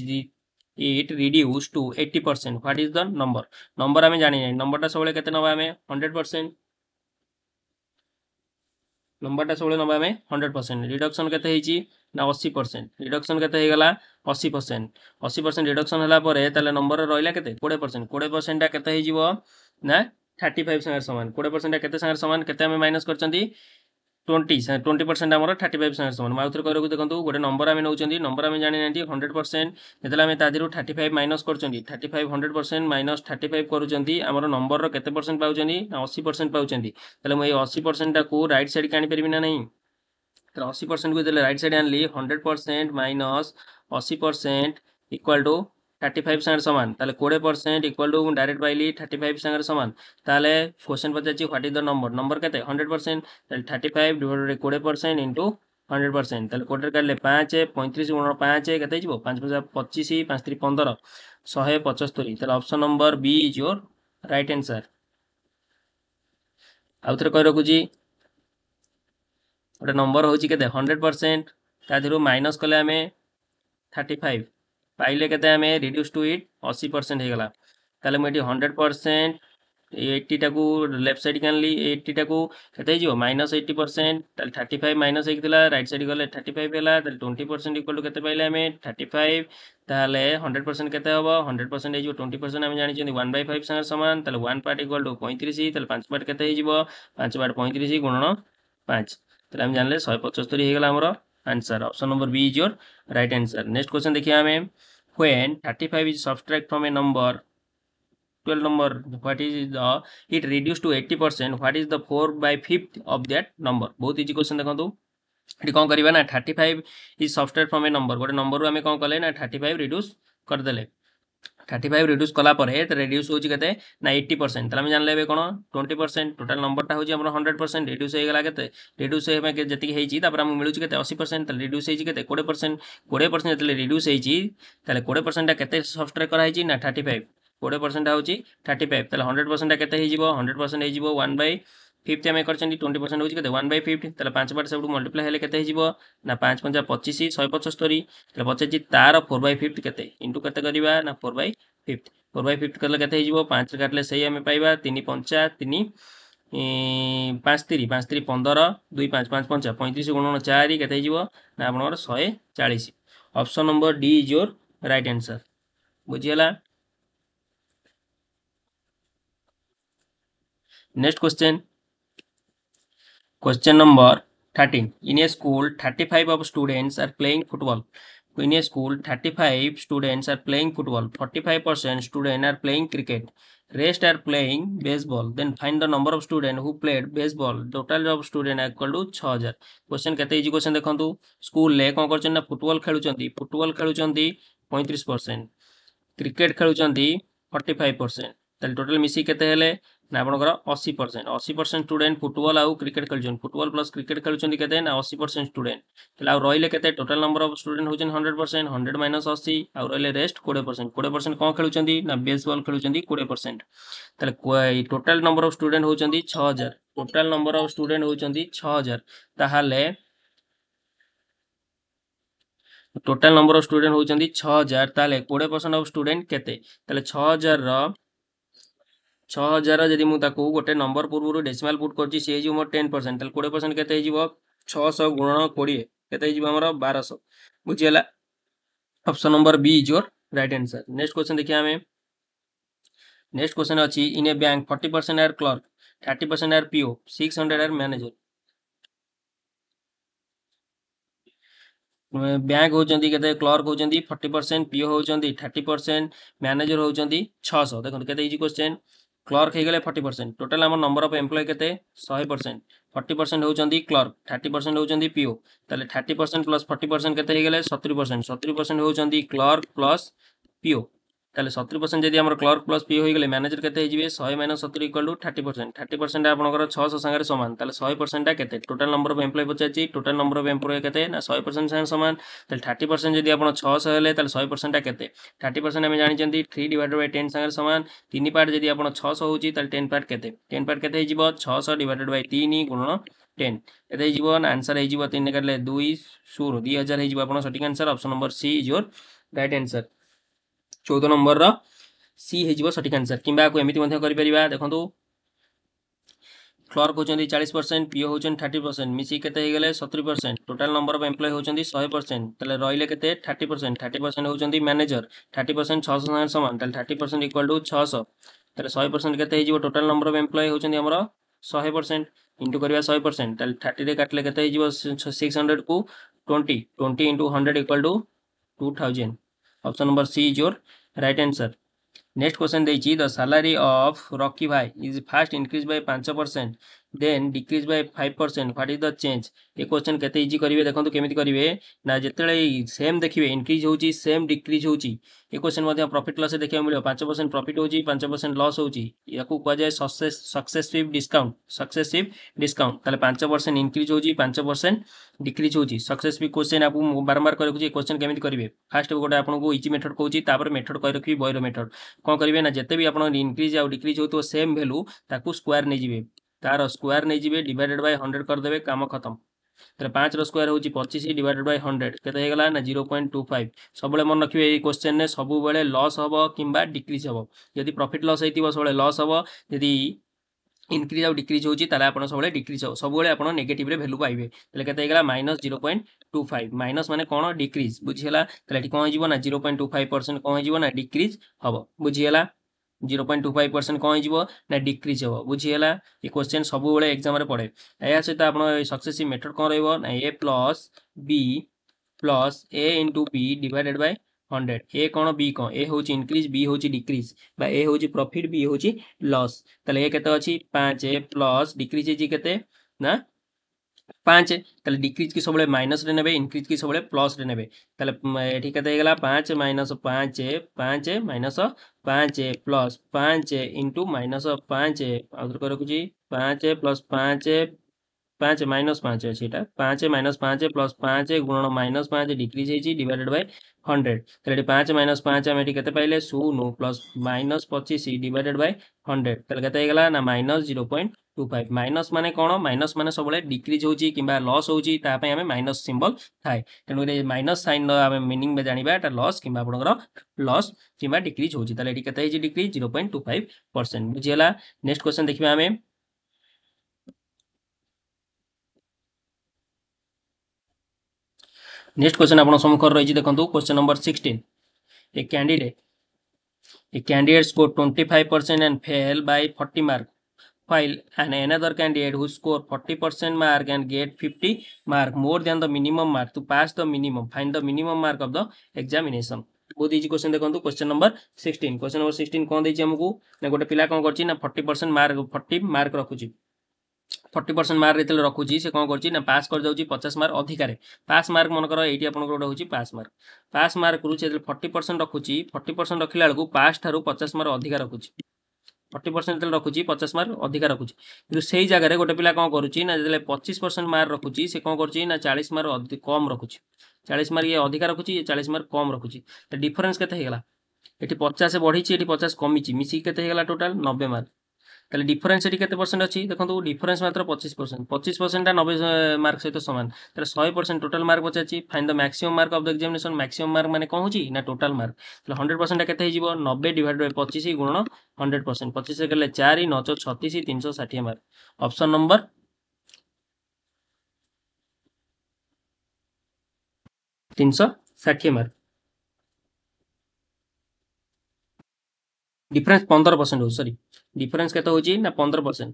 it to to eighty percent is is the number আমি ଆମେ ଜାଣିନାହିଁ ନମ୍ବରଟା ସବୁବେଳେ କେତେ নেবা ଆମେ 100 ପରସେଣ୍ଟ নম্বরটা সবুজ নবা আমি হন্ড্রেড পরসেন্ট রিডকশন কেতে হয়েছি না অশী পরসেন্ট রিডকশন কেতে হয়ে গলা অশী পরসেন্ট অশী পরসেন্ট রিডকশন হলা পরে তাহলে নম্বর রহলা কেতে কোড়ে পরসেন্ট কোড়ে পরসেন্টটা কেতে হয়ে যাব না থার্টি ফাইভ সাংরে সমান কোড়ে পরসেন্টটা কেতে সাংরে সমান কেতে আমি মাইনস করছেন ଟ୍ୱେଣ୍ଟି ଟ୍ୱେଣ୍ଟି ପରସେଣ୍ଟ ଆମର ଥାର୍ଟି ଫାଇଭ୍ ସାଙ୍ଗରେ ସମାନ ମୁଁ ଆଉଥରେ କରିବାକୁ ଦେଖନ୍ତୁ ଗୋଟେ ନମ୍ବର ଆମେ ନେଉଛନ୍ତି ନମ୍ବର ଆମେ ଜାଣିନାହାନ୍ତି ହଣ୍ଡ୍ରେଡ଼ ପରସେଣ୍ଟ ଯେତେବେଳେ ଆମେ ତା ଦେହରୁ ଥାର୍ଟି ଫାଇଭ୍ ମାଇନସ୍ କରୁଛନ୍ତି thirty five hundred percent minus thirty five କରୁଛନ୍ତି ଆମର ନମ୍ବରର କେତେ ପରସେଣ୍ଟ ପାଉଛନ୍ତି ନା ଅଶୀ ପରସେଣ୍ଟ ପାଉଛନ୍ତି ତାହେଲେ ମୁଁ ଏଇ ଅଶୀ ପରସେଣ୍ଟଟାକୁ ରାଇଟ୍ ସାଇଡ଼୍କି ଆଣିପାରିବି ନା ନାହିଁ ତାହେଲେ ଅଶୀ ପରସେଣ୍ଟକୁ ଯେତେବେଳେ ରାଇଟ୍ ସାଇଡ଼୍ ଆଣିଲି ହଣ୍ଡ୍ରେଡ଼ ପରସେଣ୍ଟ ମାଇନସ୍ ଅଶୀ percent equal to thirty five সাংরে সমান তাহলে কোড়িয়ে পরসেন্ট ইকুয়াল টু ডাইরেক্ট পাইলি থার্টি ফাইভ সাংরে সমান তাহলে কোশ্চেন পচারছি what is the number number কেতে হন্ড্রেড পরসেন্ট তাহলে থার্টি ফাইভ ডিভাইডেড কোড়িয়ে পরসেন্ট ইন্টু हंड्रेड परसेंट ताले कोटर काटे पाँच पैंतीस गुण पाँच के पाँच पचास पचिश पाँच तीन पंदर शहे पचस्तरी तेल option number B is your right answer आउ थे कही रखुची गोटे नंबर हूँ के हंड्रेड परसेंट तादेह माइनस कले आम थर्टी फाइव ପାଇଲେ କେତେ ଆମେ ରିଡ୍ୟୁସ୍ ଟୁ ଇଟ୍ ଅଶୀ ପରସେଣ୍ଟ ହେଇଗଲା ତାହେଲେ ମୁଁ ଏଠି ହଣ୍ଡ୍ରେଡ଼ ପରସେଣ୍ଟ ଏଇଟିଟାକୁ ଲେଫ୍ଟ ସାଇଡ଼୍କି ଆଣିଲି ଏଇଟିଟାକୁ କେତେ ହେଇଯିବ ମାଇନସ୍ ଏଇଟି ପରସେଣ୍ଟ ତାହେଲେ ଥାର୍ଟି ଫାଇଭ୍ ମାଇନସ୍ ହେଇଥିଲା ରାଇଟ୍ ସାଇଡ଼୍ ଗଲେ ଥାର୍ଟି ଫାଇଭ୍ ହେଲା ତାହେଲେ ଟ୍ୱେଣ୍ଟି ପରସେଣ୍ଟ ଇକ୍ୱାଲ୍ ଟୁ କେତେ ପାଇଲେ ଆମେ ଥାର୍ଟି ଫାଇଭ୍ ତାହେଲେ ହଣ୍ଡ୍ରେଡ଼ ପରସେଣ୍ଟ କେତେ ହେବ ହଣ୍ଡ୍ରେଡ଼ ପରସେଣ୍ଟ ହେଇଯିବ ଟ୍ୱେଣ୍ଟି ପରସେଣ୍ଟ ଆମେ ଜାଣିଛନ୍ତି ୱାନ୍ ବାଇ ଫାଇଭ୍ ସାଙ୍ଗରେ ସମାନ ତାହେଲେ ୱାନ୍ ପାର୍ଟ ଇକ୍ୱାଲ୍ ଟୁ ପଇଁତିରିଶ ତାହେଲେ ପାଞ୍ଚ ପାର୍ଟ କେତେ ହେଇଯିବ ପାଞ୍ଚ ପାର୍ଟ ପଇଁତିରିଶ ଗୁଣନ ପାଞ୍ଚ ତାହେଲେ ଆମେ ଜାଣିଲେ ଶହେ ପଞ୍ଚସ୍ତରୀ ହେଇଗଲା ଆମର answer option number B is your right answer next question देखिए हमें when 35 is subtract from a number 12 number what is the it reduce to 80 percent what is the four by fifth of that number बहुत इजी क्वेश्चन देखो तो। ये कौन करवा ना five is subtract from a number गोटे नंबर आम कौन कले ना 35 रिड्यूस करदे থার্টি ফাইভ রিড্ୟୁସ୍ କଲାପରେ ରିଡ୍ୟୁସ୍ ହେଉଛି କେତେ ନା ଏଇଟି ପରସେଣ୍ଟ ତାହେଲେ ଆମେ ଜାଣିଲେ ଏବେ କ'ଣ ଟ୍ୱେଣ୍ଟି ପରସେଣ୍ଟ ଟୋଟାଲ୍ ନମ୍ବରଟା ହେଉଛି ଆମର ହଣ୍ଡ୍ରେଡ଼ ପରସେଣ୍ଟ ରିଡ୍ୟୁସ୍ ହେଇଗଲା କେତେ ରିଡ୍ୟୁସ୍ ହେବା ଯେତିକି ହେଇଛି ତାପରେ ଆମକୁ ମିଳୁଛି କେତେ ଅଶୀ ପରସେଣ୍ଟ ତାହେଲେ ରିଡ୍ୟୁସ୍ ହେଇଛି କେତେ କୋଡ଼ିଏ ପରସେଣ୍ଟ କୋଡ଼ିଏ ପରସେଣ୍ଟ ଯେତେବେଳେ ରିଡ୍ୟୁସ୍ ହେଇଛି ତାହେଲେ କୋଡ଼ିଏ ପରସେଣ୍ଟଟା କେତେ ସଫ୍ଟୱେର୍ କରାହେଇଛି ନା ଥାର୍ଟି ଫାଇଭ୍ କୋଡ଼ିଏ ପରସେଣ୍ଟଟା ହେଉଛି ଥାର୍ଟି ଫାଇଭ୍ ତାହେଲେ ହଣ୍ଡ୍ରେଡ଼ ପରସେଣ୍ଟଟା କେତେ ହେଇଯିବ ହଣ୍ଡ୍ରେଡ଼ ପରସେଣ୍ଟ ହେଇଯିବ ୱାନ୍ ବାଇ ফিফ্থ আমি করছেন টোয়েন্টি परसेंट হচ্ছে কত ওয়ান বাই ফিফ্থ তাহলে পাঁচ বার সবুঠ মল্টিপ্লাই হলে কেতে হয়ে না পাঁচ পঞ্চা পঁচিশ শহে পঁচস্তরি তাহলে পঁচাশি তার ফোর বাই ফিফ্থ কেতে ইন্টু কেতে করা না four by fifth four by fifth কলে কেতে হয়ে পাঁচ কাটলে সেই আমি পাইবা তিন পঞ্চা তিন পাঁচ তিরি পাঁচ তিরি পনেরো দুই পাঁচ পাঁচ পঞ্চা পঁয়ত্রিশ গুণ চারি কেতে হয়ে না আপনার শহে চাশ option number D is your right answer বুঝিগলা next question Question number 13. In a school, 35 of students are playing football. In a school, 35 students are playing football. 45% students are playing cricket. Rest are playing baseball. Then find the number of students who played baseball. Total of students are equal to 6000. Question केते इजी क्वेश्चन देखंतु स्कूल ले कोन करछन ना फुटबॉल खेलुचंती फुटबॉल खेलुचंती 35% क्रिकेट खेलुचंती 45% टोटाल मिसी के आपंकर अशी परसेंट अशी परसेंट स्टूडेंट फुटबल आउ क्रिकेट खेल फुटबल प्लस क्रिकेट खेल के ना अशी परसेंट स्टूडेंट तो आउ रही है टोटाल नंबर अफ स्टूडेंट हूँ हंड्रेड परसेंट हंड्रेड माइनस अशी आउ रही रेस्ट कोड़े परसेंट कोड़े परसेंट कौन खेल ना बल खेल कोड़े परसेंट तो टोटाल नंबर अफ स्टूडेंट हूँ छः हजार टोटाल नंबर अफ स्टूडेंट हूँ छः हजार टोटाल नंबर अफ स्टूडेंट हूँ छः हजार कोड़े परसेंट अफ स्टूडेंट के छः हजार ଛଅ ହଜାର ଯଦି ମୁଁ ତାକୁ ଗୋଟେ ନମ୍ବର ପୂର୍ବରୁ ଡେସିମାଲ ପୁଟ୍ କରୁଛି ସିଏ ହେଇଯିବ ମୋର ଟେନ୍ ପରସେଣ୍ଟ ତାହେଲେ କୋଡ଼ିଏ ପରସେଣ୍ଟ କେତେ ହେଇଯିବ ଛଅଶହ ଗୁଣ କୋଡ଼ିଏ କେତେ ହେଇଯିବ ଆମର ବାରଶହ ବୁଝିଗଲା option number B is your right answer next question ଦେଖିବା ଆମେ ନେକ୍ସଟ କ୍ୱେଶ୍ଚନ୍ ଅଛି in a bank forty percent are clerk thirty percent are PO six hundred are manager bank होती के क्लर्क होती फर्टी परसेंट पीओ होती थर्टी परसेंट मैनेजर होती छःश देखो कैसे इजी क्वेश्चन क्लर्क हो फर्टी परसेंट टोटाल आम नंबर अफ एम्प्लय के शहे परसेंट फर्टी परसेंट होती क्लर्क थर्टी परसेंट होती पीओ तेल thirty percent plus forty percent के सतुरी परसेंट सतुरी परसेंट होती क्लर्क प्लस पीओ তাহলে সতুরি পরসেন্ট যদি আমার ক্লর্ক প্লস পি হয়ে গেলে ম্যানেজর কেতে হয়ে শহে মাইনস সতুরি equal to thirty percent thirty percent আপনার ছশো সাংরে সমান তাহলে শহে পরসেন্টটা কেতে টোটাল নম্বর অফ এমপ্লয় পচারছি টোটাল নম্বর অফ এমপ্লয় কেতে না শহে পরসেন্ট সাংরে সমান তাহলে থার্টি পরসেন্ট যদি আপনার ছশো হলে তাহলে শহে পরসেন্টটা কেতে থার্টি পরসেন্ট আমি জাঁচান থ্রি ডিভাইডেড বাই টেন সাংরে সমান তিন পার্ট যদি আপনার ছশো হচ্ছে তাহলে টেন পার্ট কেতে টেন পার্ট কেতে হয়ে ছশো ডিভাইডেড বাই তিন গুণন টেন এটা হয়ে আনসার হয়ে তিন কাটলে দুই শূন্য দুই হাজার হয়ে আপনার সঠিক answer option number C is your right answer चौदह नंबर री हो सठिक आंसर किमिपर देखो क्लर्क हो चालीस परसेंट पीओ हो थर्टी परसेंट मिसी मिसिक सतुरी percent total number of employee होती शहे परसेंट तेल रही के थर्टी परसेंट थर्टी परसेंट होती मैनेजर थर्टी परसेंट छः सौ सामान थर्टी परसेंट इक्वाल टू छः तेल शहे परसेंट के टोटाल नंबर अफ एम्प्लय होती आम शहे परसेंट इंटू करवा शहे परसेंट थर्टी में काटिले के सिक्स हंड्रेड को twenty twenty into hundred equal to two thousand option number C is your right answer next question देखिए द सैलरी ऑफ रॉकी भाई इज फास्ट इंक्रीज बाय पांच percent then decrease by five percent what is the change ये क्वेश्चन केते इजी करेंगे देखो केमी करेंगे ना जिते सेम देखिए इनक्रीज होची सेम डिक्रीज हो ये क्वेश्चन प्रॉफिट लॉस देखा मिले पांच परसेंट प्रॉफिट होची पांच परसेंट लॉस हो या कहुए success successive discount successive discount ताले पांच परसेंट इनक्रीज होची पांच परसेंट डिक्रीज होची सक्सेसिव क्वेश्चन आप बारंबार करे क्वेश्चन केमी करेंगे फास्ट गोटे आपको इजी मेथड कहूँ तापर मेथड कह रखी बयर मेथड कौन करेंगे ना जिते भी आप इनक्रीज आउ डिक्रीज हो सेम भैल्यू ताकू स्क्वायर नहीं तार नहीं जी डिडेड बै हंड्रेड करदे कम खत्म तेरे पाँच स्क्वयर हो पचीस डिडेड बै हंड्रेड के जीरो पॉइंट टू फाइव सब मन रखिए ये क्वेश्चन ने सब बेले लस हम कि डिक्रिज हम जदि प्रफिट लस होती सब लस हम जदि इनक्रिज आउ डिक्रिज होची सब आपण सबळे डिक्रिज हो सबळे आपण नेगेटिव रे व्हॅल्यू पाइबे तले केते गेला -0.25 माइनस माने कोन डिक्रिज बुझिला तले zero point two five percent हिजिबो ना डिक्रिज हम बुझिला zero point two five percent କ'ଣ ହେଇଯିବ ନା ଡିକ୍ରିଜ୍ ହେବ ବୁଝିହେଲା ଏ କ୍ୱେଶ୍ଚନ୍ ସବୁବେଳେ ଏକ୍ଜାମ୍ରେ ପଡ଼େ ଏହା ସହିତ ଆପଣ ସକ୍ସେସିଭ୍ ମେଥଡ଼ କ'ଣ ରହିବ ନା A plus B plus A into B divided by hundred A कौन बी कौन ए हूँ इनक्रिज बी हूँ डिक्रिज बा ए हूँ प्रफिट बी हूँ लस तेल ए के अच्छी पाँच प्लस डिक्रिज के ना पाँच तेल डिक्रिज की सब माइनस ने इनक्रिज कि सब प्लस ने कतला पाँच माइनस पाँच पाँच माइनस पाँच प्लस पाँच इंटु माइनस पाँच आ रखुच्छी पाँच प्लस पाँच पाँच माइनस पाँच अच्छे पाँच माइनस पाँच प्लस पाँच गुण माइनस पाँच डिक्रिज डिडेड बै हंड्रेड तो पाँच माइनस पाँच आम ये पाइले शून प्लस माइनस पचिश डिडेड बै हंड्रेड तो कैसे ना minus zero point two five minus মানে কোণ মাইনস মানে সবুলে ডিক্রিজ হচ্ছে কিংবা লস হচ্ছে তাপাই আমি মাইনস সিম্বল থাকে তেমনি মাইনস সাইন আমি মিনিং জাঁয়া এটা লস কিংবা আপনার লস কিংবা ডিক্রিজ হচ্ছে তাহলে এটি কত হয়েছে decrease zero point two five percent বুঝিগাল নেক্সট কোশ্চেন দেখবা আমি नेक्स्ट क्वेश्चन आप सम्मुख रही देखो question number sixteen a candidate a candidate score twenty five percent and fail by forty mark फाइल another at score forty mark and get fifty mark more than the minimum mark to pass the minimum find the minimum mark of the examination बोइजि क्वेसन देख्नु question number sixteen question number sixteen कहाँ दिएम गए पछि फर्टी मर्क फर्टी मर्क रुख्य फर्टी पर्सेन्ट मर्क जति न पास गरिदिन्छ पचास मार्क अधिकार पास मर्क मनको गोटे गोटो पास मार्क पास मर्क फी पसेन्ट रुच्छु फर्टी रखा बेलू पास पचास मार्क अधिक रखुच्छी ଅଠର ପରସେଣ୍ଟ ଯେତେବେଳେ ରଖୁଛି ପଚାଶ ମାର୍କ ଅଧିକା ରଖୁଛି କିନ୍ତୁ ସେଇ ଜାଗାରେ ଗୋଟେ ପିଲା କ'ଣ କରୁଛି ନା ଯେତେବେଳେ ପଚିଶ ପରସେଣ୍ଟ ମାର୍କ ରଖୁଛି ସେ କ'ଣ କରୁଛି ନା ଚାଳିଶ ମାର୍କ କମ୍ ରଖୁଛି ଚାଳିଶ ମାର୍କ ଇଏ ଅଧିକା ରଖୁଛି ଇଏ ଚାଳିଶ ମାର୍କ କମ୍ ରଖୁଛି ତ ଡିଫରେନ୍ସ କେତେ ହେଇଗଲା ଏଠି ପଚାଶ ବଢ଼ିଛି ଏଠି ପଚାଶ କମିଛି ମିଶିକି କେତେ ହେଇଗଲା ଟୋଟାଲ ନବେ ମାର୍କ তাহলে ডিফরেন্স এটি কেতে পরসেন্ট অছি দেখুন ডিফরেন্স মাত্র পঁচিশ পরসেন্ট পঁচিশ পরসেন্টটা নবে মার্ক সহ সমান তাহলে শহে পরসেন্ট টোটাল মার্ক পচারছি find the maximum mark of the examination maximum mark মানে কম হচ্ছে না টোটাল মার্ক তাহলে হন্ড্রেড পরসেন্টটা কেতে হয়ে নবে ডিভাইড বাই পঁচিশ গুণ হন্ড্রেড পরসেন্ট পঁচিশ গেলে চারি নচ ছতিশ তিনশো ষাঠিয়ে মার্ক অপশন নম্বর তিনশো ষাঠিয়ে মার্ক ডিফরেন্স পনেরো পরসেন্ট হচ্ছে সরি ডিফরেন্স কত হচ্ছে না পনেরো পরসেন্ট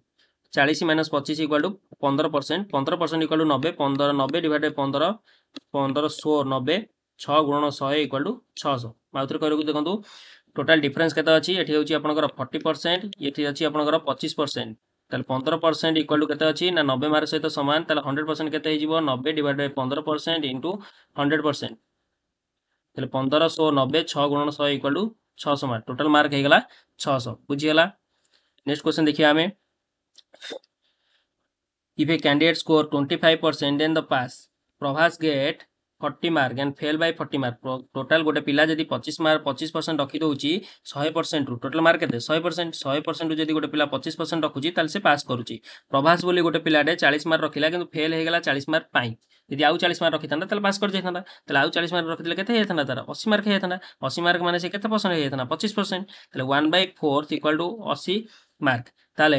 চাশ মাইনস পঁচিশ ইকুয়াল টু পনেরো পরসেন্ট পনেরো পরসেন্ট ইকুয়াল টু নবে পনেরো নবে ডিভাইডেড পনেরো পনেরো শো নবে ছ গুণন শহে ইকুয়াল টু ছশ আউথরে কহিলু দেখুন টোটাল ডিফরেন্স কত অছি এটি হচ্ছে আপনার ফর্টি পরসেন্ট এটি অছি আপনার পঁচিশ পরসেন্ট তাহলে পনেরো পরসেন্ট ইকুয়াল টু কত অছি না নবে মার্ক সহ সমান তাহলে হন্ড্রেড পরসেন্ট কত হয়ে যাব নবে ডিভাইড বাই পনেরো পরসেন্ট ইন্টু হন্ড্রেড পরসেন্ট তাহলে পনেরো শো নবে ছ গুণন শহে ইকুয়াল টু ছশো মার্ক টোটাল মার্ক হয়ে গলা ছশো বুঝিগলা नेक्स्ट क्वेश्चन देखिए हमें if a candidate score 25% in the pass provas get 40 mark and fail by 40 mark total गोटे पिला जब पचीस मार्क पचीस परसेंट रखी दौची शहे परसेंट रु टोटाल मार्क के शहे परसेंट शहे परसेंट जदि गोटे पिला 25 परसेंट रखुची ताल से पास करुची प्रभास बोली गोटे पिलाटे 40 मार्क रखा कि फेल होगा चालीस मार्क पाई यदि आउ चालीस मार्क रखिथान्ता ताले पास कर जाइथान्ता ताले आउ 40 मार्क रखिले केते हेथान्ता तार 80 मार्क हेथान्ता 80 मार्क माने से केते परसेंट हेथान्ता 25 परसेंट ताले 1 फोर्थ इक्वल टू 80 মার্ক তাহলে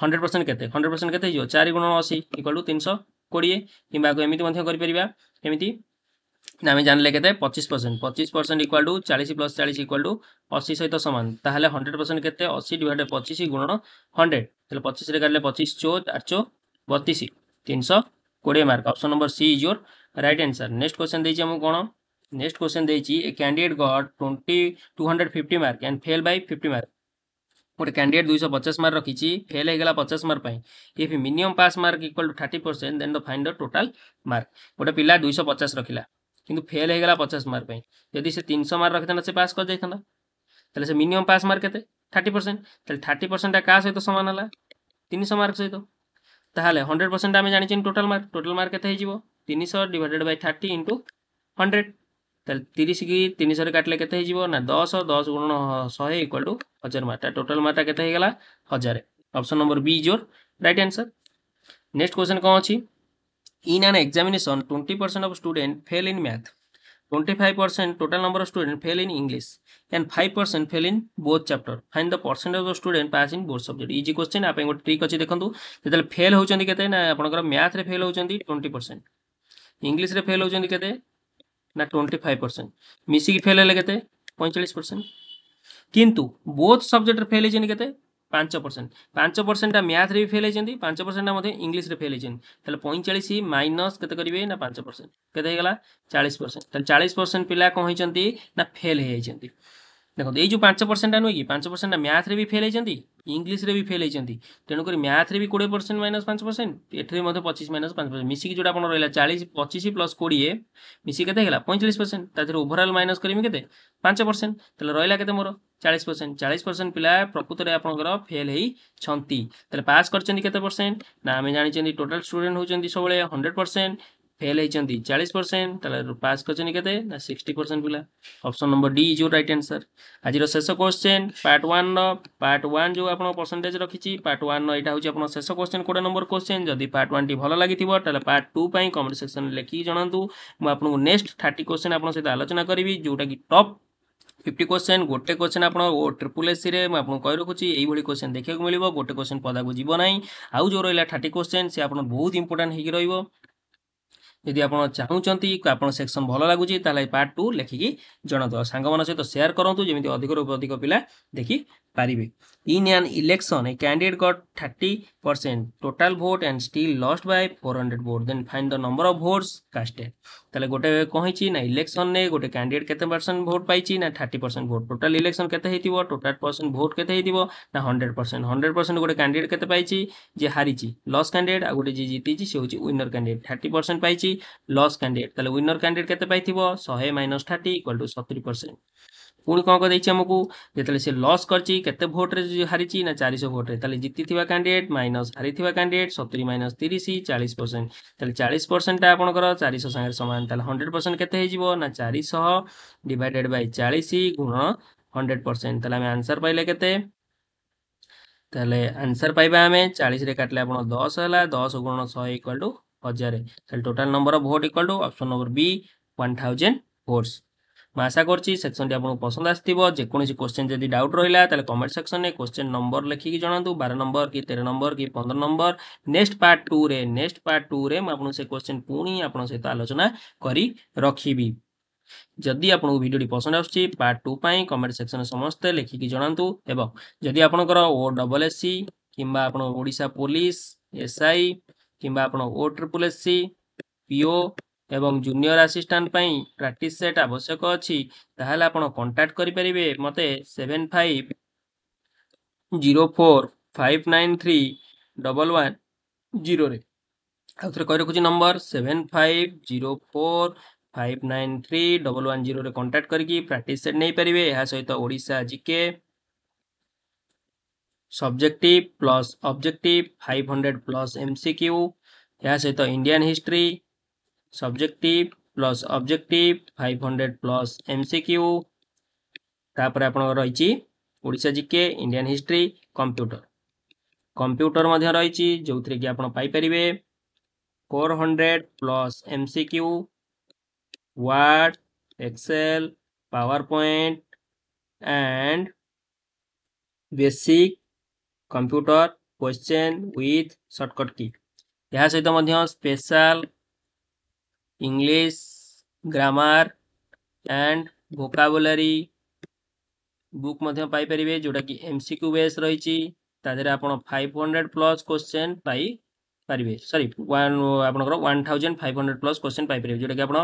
100% কেতে 100% কেতে 4 * 80 = 320 কিবা এমিতি মধ্যে করি পারিবা এমিতি না আমি জানলে কেতে 25% 25% = 40 + 40 = 25 হয়তো সমান তাহলে 100% কেতে 80 / 25 * 100 তাহলে 25 রে কারলে 25 4 80 32 320 mark option number C is your right answer next question দেইছি আমি কোন নেক্সট কোশ্চেন দেইছি a candidate got 2250 mark and fail by 50 mark गोटे क्याडिडेट दुई पचास मार्क रखी फेल होगा पचास mark if minimum pass mark equal to thirty percent then the find the total mark गोटे पिला दुई पचास रखा कि फेल होगा पचास मार्क जदि से तीन सौ मार्क रखिता से पास कर जाता तेल से मिनिमम पास मार्क के थर्टी परसेंट तेल थर्टी परसेंटा क्या सहित सामान है तीन सौ मार्क सहित ताहले हंड्रेड परसेंट आम जानते टोटाल मार्क टोटाल मार्क के तीन सौ divided by thirty into hundred तीस कि तीन शह काटे के ना दस दस गुण शहे इक्वाल टू हजार मात्रा टोटाल मात्रा के हजार option number B your right answer next question कौन अच्छी in an examination twenty percent of student fail in math twenty five percent total number of student fail in English and five percent fail in both chapter find the percent of student pass in both subject is question आप गोटे ट्रिक अच्छे देखो जो फेल होते ना आप मैथ्रे फेल होती ट्वेंटी परसेंट इंग्लीश्रे फेल होते না টোয়েন্টি ফাইভ পরসেন্ট মিশিকি ফেল হলে কেতে পঁয়চাশ পরসেন্ট কিন্তু বোথ সবজেক্টরে ফেল হয়েছেন কেতে পাঁচ পরসেন্ট পাঁচ পরসেন্টটা ম্যাথ্রে ফেল হয়েছেন পাঁচ পরসেন্টটা মধ্যে ইংলিশে ফেল হয়েছেন তাহলে পঁয়চাশ মাইনস কেতে করবে না পাঁচ পরসেন্ট কেতে হয়ে গেল চাশ পরসেন্ট তাহলে চাশ পরসেন্ট পিলা কম হয়েছেন না ফেল হয়ে ଦେଖନ୍ତୁ ଏଇ ଯେଉଁ ପାଞ୍ଚ ପରସେଣ୍ଟଟା ନୁହେଁ କି ପାଞ୍ଚ ପରସେଣ୍ଟଟା ମ୍ୟାଥ୍ରେ ବି ଫେଲ୍ ହୋଇଛନ୍ତି ଇଂଲିଶରେ ବି ଫେଲ୍ ହୋଇଛନ୍ତି ତେଣୁକରି ମ୍ୟାଥ୍ରେ ବି କୋଡ଼ିଏ ପରସେଣ୍ଟ ମାଇନସ୍ ପାଞ୍ଚ ପରସେଣ୍ଟ ଏଥିରେ ମଧ୍ୟ ପଚିଶ ମାଇନସ୍ ପାଞ୍ଚ ପରସେଣ୍ଟ ମିଶିକି ଯେଉଁଟା ଆପଣ ରହିଲା ଚାଳିଶ ପଚିଶ ପ୍ଲସ୍ କୋଡ଼ିଏ ମିଶିକି କେତେ ହେଇଗଲା ପଇଁଚାଳିଶ ପରସେଣ୍ଟ ତା ଦେହରେ ଓଭରାଲ୍ ମାଇନସ୍ କରିବି କେତେ ପାଞ୍ଚ ପରସେଣ୍ଟ ତାହେଲେ ରହିଲା କେତେ ମୋର ଚାଳିଶ ପରସେଣ୍ଟ ଚାଳିଶ ପରସେଣ୍ଟ ପିଲା ପ୍ରକୃତରେ ଆପଣଙ୍କର ଫେଲ୍ ହେଇଛନ୍ତି ତାହେଲେ ପାସ୍ କରିଛନ୍ତି କେତେ ପରସେଣ୍ଟ ନା ଆମେ ଜାଣିଛନ୍ତି ଟୋଟାଲ୍ ଷ୍ଟୁଡେଣ୍ଟ ହେଉଛନ୍ତି ସବୁବେଳେ ହଣ୍ଡ୍ରେଡ଼ ପରସେଣ୍ଟ ফেল হয়েছেন চাশ পরসেন্ট তাহলে পাস করছেন কেতে না সিক্সটি পরসেন্ট পিলা option number D is right answer আজির শেষ কোশ্চেন পার্ট ওয়ান্র পার্ট ওয়ান যে আপনার পরসেন্টেজ রাখি পার্ট ওয়ান্র এটা হচ্ছে আপনার শেষ কোশ্চেন কোড়ে নম্বর কোশ্চেন যদি পার্ট ওয়ানটি ভালো লাগিথিব তাহলে পার্ট টু পাই কমেন্ট সেকশন লেখি জনাতু মু আপনার নেক্সট থার্টি কোশ্চেন আপনার সহ আলোচনা করবি যেটা কি টপ ফিফটি কোশ্চেন গোটে কোশ্চেন আপনার ট্রিপল এসিরে মু আপনার কই রাখুছি এইভাবে কোশ্চেন দেখা মিলব গোটে কোশ্চেন পদাকু যাব না আউ যে রহলা থার্টি কোশ্চেন সে আপনার বহুত ইম্পর্টাট হয়ে রহব ଯଦି ଆପଣ ଚାହୁଁଛନ୍ତି ଆପଣ ସେକ୍ସନ୍ ଭଲ ଲାଗୁଛି ତାହେଲେ ପାର୍ଟ ଟୁ ଲେଖିକି ଜଣାନ୍ତୁ ଆଉ ସାଙ୍ଗମାନଙ୍କ ସହିତ ସେୟାର କରନ୍ତୁ ଯେମିତି ଅଧିକରୁ ଅଧିକ ପିଲା ଦେଖି पारे in an election a candidate got thirty percent total vote and still lost by four hundred vote they find the number of votes casted गोटे कही ना इलेक्शन में गोटे कैंडिडेट केसेंट भोट पाई ना thirty percent vote total election के टोटा परसेंट भोट के ना हंड्रेड परसेंट हंड्रेड परसेंट गोटे कैंडिडेट के हारी लस कैंडिडेट आ गए जी जीती सी हूँ ओनर कैंडिडेट थर्टी परसेंट पाई लस कैंडिडेट तेल विनर कैंडिडेट के शहे माइनस थार्टी इक्वाल टू सतुरी परसेंट ପୁଣି କ'ଣ କରିଦେଇଛି ଆମକୁ ଯେତେବେଳେ ସେ ଲସ୍ କରିଛି କେତେ ଭୋଟରେ ହାରିଛି ନା ଚାରିଶହ ଭୋଟରେ ତାହେଲେ ଜିତିଥିବା କ୍ୟାଣ୍ଡିଡେଟ୍ ମାଇନସ୍ ହାରିଥିବା କ୍ୟାଣ୍ଡିଡେଟ୍ ସତୁରି ମାଇନସ୍ ତିରିଶ ଚାଳିଶ ପରସେଣ୍ଟ ତାହେଲେ ଚାଳିଶ ପରସେଣ୍ଟଟା ଆପଣଙ୍କର ଚାରିଶହ ସାଙ୍ଗରେ ସମାନ ତାହେଲେ ହଣ୍ଡ୍ରେଡ଼ ପରସେଣ୍ଟ କେତେ ହେଇଯିବ ନା ଚାରିଶହ ଡିଭାଇଡେଡ୍ ବାଇ ଚାଳିଶ ଗୁଣ ହଣ୍ଡ୍ରେଡ଼ ପରସେଣ୍ଟ ତାହେଲେ ଆମେ ଆନ୍ସର ପାଇଲେ କେତେ ତାହେଲେ ଆନ୍ସର ପାଇବା ଆମେ ଚାଳିଶରେ କାଟିଲେ ଆପଣ ଦଶ ହେଲା ଦଶ ଗୁଣ ଶହେ ଇକ୍ୱାଲ୍ ଟୁ ହଜାରେ ତାହେଲେ total number of vote equal to option number B one thousand votes ମୁଁ ଆଶା କରୁଛି ସେକ୍ସନଟି ଆପଣଙ୍କୁ ପସନ୍ଦ ଆସିଥିବ ଯେକୌଣସି କୋଶ୍ଚେନ୍ ଯଦି ଡାଉଟ୍ ରହିଲା ତାହେଲେ କମେଣ୍ଟ ସେକ୍ସନରେ କୋଶ୍ଚେନ୍ ନମ୍ବର ଲେଖିକି ଜଣାନ୍ତୁ ବାର ନମ୍ବର କି ତେର ନମ୍ବର କି ପନ୍ଦର ନମ୍ବର ନେକ୍ସଟ ପାର୍ଟ ଟୁରେ ନେକ୍ସଟ ପାର୍ଟ ଟୁରେ ମୁଁ ଆପଣଙ୍କୁ ସେ କୋଶ୍ଚେନ୍ ପୁଣି ଆପଣଙ୍କ ସହିତ ଆଲୋଚନା କରି ରଖିବି ଯଦି ଆପଣଙ୍କୁ ଭିଡ଼ିଓଟି ପସନ୍ଦ ଆସୁଛି ପାର୍ଟ ଟୁ ପାଇଁ କମେଣ୍ଟ ସେକ୍ସନରେ ସମସ୍ତେ ଲେଖିକି ଜଣାନ୍ତୁ ଏବଂ ଯଦି ଆପଣଙ୍କର ଓ ଡବଲ୍ ଏସ୍ ସି କିମ୍ବା ଆପଣ ଓଡ଼ିଶା ପୋଲିସ ଏସ୍ଆଇ କିମ୍ବା ଆପଣ ଓ ଟ୍ରିପୁଲ୍ ଏସ୍ ସି ପିଓ এবং ଜୁନିୟର ଆସିଷ୍ଟାଣ୍ଟ ପାଇଁ ପ୍ରାକ୍ଟିସ୍ ସେଟ୍ ଆବଶ୍ୟକ ଅଛି ତାହେଲେ ଆପଣ କଣ୍ଟାକ୍ଟ କରିପାରିବେ ମୋତେ seven five zero four five nine three double one ଜିରୋରେ ଆଉ ଥରେ କହି ରଖୁଛି number seven five zero four five nine three double one ଜିରୋରେ କଣ୍ଟାକ୍ଟ କରିକି ପ୍ରାକ୍ଟିସ୍ ସେଟ୍ ନେଇପାରିବେ ଏହା ସହିତ Odisha GK subjective plus objective five hundred plus M C Q ଏହା ସହିତ Indian history subjective plus objective five hundred plus M C Q तापर आप रही ओडा जिके इंडियान हिस्ट्री कंप्यूटर कंप्यूटर रही जो थे कि आप पारे four hundred plus M C Q word Excel power point and basic computer question with shortcut की यह सहित special english grammar and vocabulary book मध्य पाई परिबे जोटा कि एमसीक्यू बेस रहिछि तादरे आपण 500 प्लस क्वेश्चन पाई पारिबे सॉरी 1 आपनकर 1500 प्लस क्वेश्चन पाई परिबे जोटा कि आपण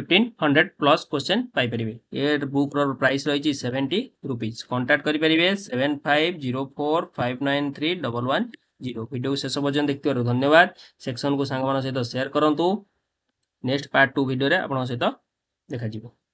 1500 प्लस क्वेश्चन पाई परिबे ए बुक रो प्राइस रहिछि 70 रुपीस कांटेक्ट करि परिबे 7504593110 ভিডিও শেষ পর্যন্ত দেখতে ধন্যবাদ সেকশন কু সাংমান সহ সেয়ার করতু नेक्स्ट पार्ट टू भिडे आप सहित देखा